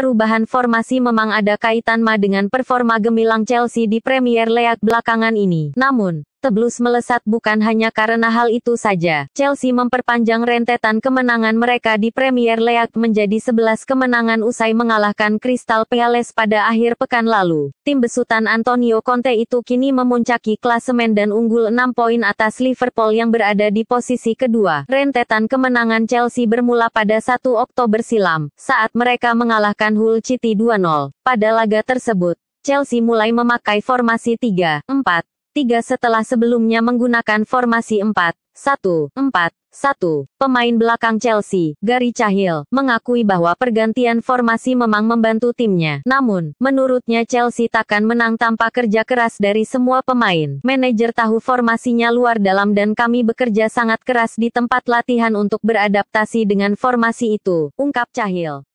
perubahan formasi memang ada kaitan ma dengan performa gemilang Chelsea di Premier League belakangan ini. Namun, Blues melesat bukan hanya karena hal itu saja. Chelsea memperpanjang rentetan kemenangan mereka di Premier League menjadi 11 kemenangan usai mengalahkan Crystal Palace pada akhir pekan lalu. Tim besutan Antonio Conte itu kini memuncaki klasemen dan unggul 6 poin atas Liverpool yang berada di posisi kedua. Rentetan kemenangan Chelsea bermula pada 1 Oktober silam, saat mereka mengalahkan Hull City 2-0. Pada laga tersebut, Chelsea mulai memakai formasi 3-4 3 setelah sebelumnya menggunakan formasi 4-1-4-1. Pemain belakang Chelsea, Gary Cahill, mengakui bahwa pergantian formasi memang membantu timnya. Namun, menurutnya Chelsea takkan menang tanpa kerja keras dari semua pemain. Manajer tahu formasinya luar dalam dan kami bekerja sangat keras di tempat latihan untuk beradaptasi dengan formasi itu, ungkap Cahill.